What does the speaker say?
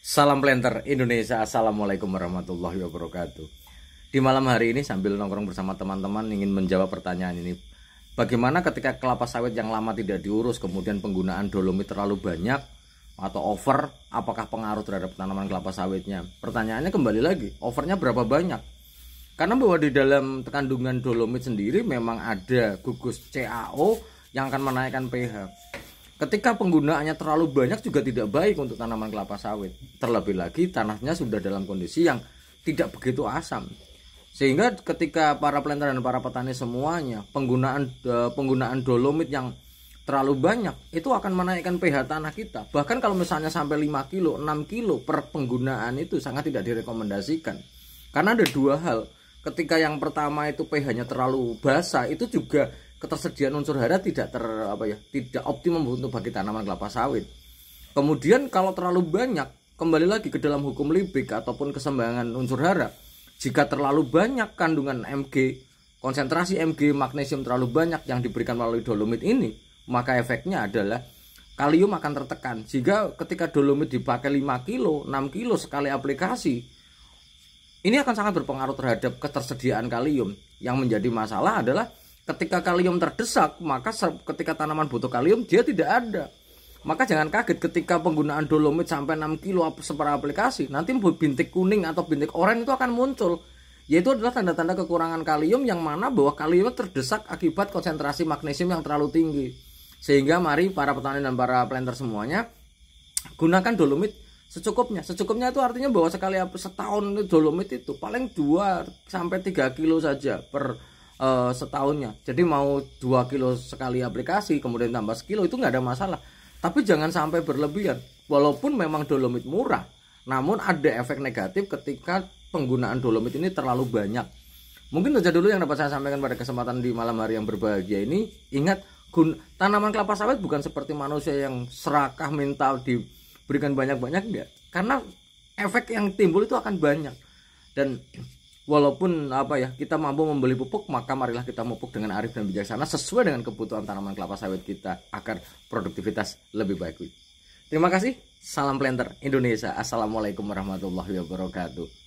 Salam Planter Indonesia, Assalamualaikum warahmatullahi wabarakatuh Di malam hari ini sambil nongkrong bersama teman-teman ingin menjawab pertanyaan ini Bagaimana ketika kelapa sawit yang lama tidak diurus kemudian penggunaan dolomit terlalu banyak atau over Apakah pengaruh terhadap tanaman kelapa sawitnya? Pertanyaannya kembali lagi, overnya berapa banyak? Karena bahwa di dalam kandungan dolomit sendiri memang ada gugus CaO yang akan menaikkan pH ketika penggunaannya terlalu banyak juga tidak baik untuk tanaman kelapa sawit. Terlebih lagi tanahnya sudah dalam kondisi yang tidak begitu asam. Sehingga ketika para planter dan para petani semuanya penggunaan eh, penggunaan dolomit yang terlalu banyak itu akan menaikkan pH tanah kita. Bahkan kalau misalnya sampai 5 kilo, 6 kilo per penggunaan itu sangat tidak direkomendasikan. Karena ada dua hal. Ketika yang pertama itu pH-nya terlalu basah itu juga ketersediaan unsur hara tidak ter apa ya tidak optimum untuk bagi tanaman kelapa sawit. Kemudian kalau terlalu banyak kembali lagi ke dalam hukum libik ataupun kesembangan unsur hara. Jika terlalu banyak kandungan Mg, konsentrasi Mg magnesium terlalu banyak yang diberikan melalui dolomit ini, maka efeknya adalah kalium akan tertekan. Jika ketika dolomit dipakai 5 kilo, 6 kilo sekali aplikasi, ini akan sangat berpengaruh terhadap ketersediaan kalium. Yang menjadi masalah adalah Ketika kalium terdesak, maka ketika tanaman butuh kalium dia tidak ada. Maka jangan kaget ketika penggunaan dolomit sampai 6 kilo seper aplikasi, nanti bintik kuning atau bintik oranye itu akan muncul. Yaitu adalah tanda-tanda kekurangan kalium yang mana bahwa kalium terdesak akibat konsentrasi magnesium yang terlalu tinggi. Sehingga mari para petani dan para planter semuanya gunakan dolomit secukupnya secukupnya itu artinya bahwa sekali setahun dolomit itu paling 2 sampai 3 kilo saja per uh, setahunnya jadi mau dua kilo sekali aplikasi kemudian tambah sekilo itu nggak ada masalah tapi jangan sampai berlebihan walaupun memang dolomit murah namun ada efek negatif ketika penggunaan dolomit ini terlalu banyak mungkin saja dulu yang dapat saya sampaikan pada kesempatan di malam hari yang berbahagia ini ingat gun tanaman kelapa sawit bukan seperti manusia yang serakah mental diberikan banyak-banyak enggak karena efek yang timbul itu akan banyak dan walaupun apa ya kita mampu membeli pupuk maka marilah kita memupuk dengan arif dan bijaksana sesuai dengan kebutuhan tanaman kelapa sawit kita agar produktivitas lebih baik. Terima kasih. Salam planter Indonesia. Assalamualaikum warahmatullahi wabarakatuh.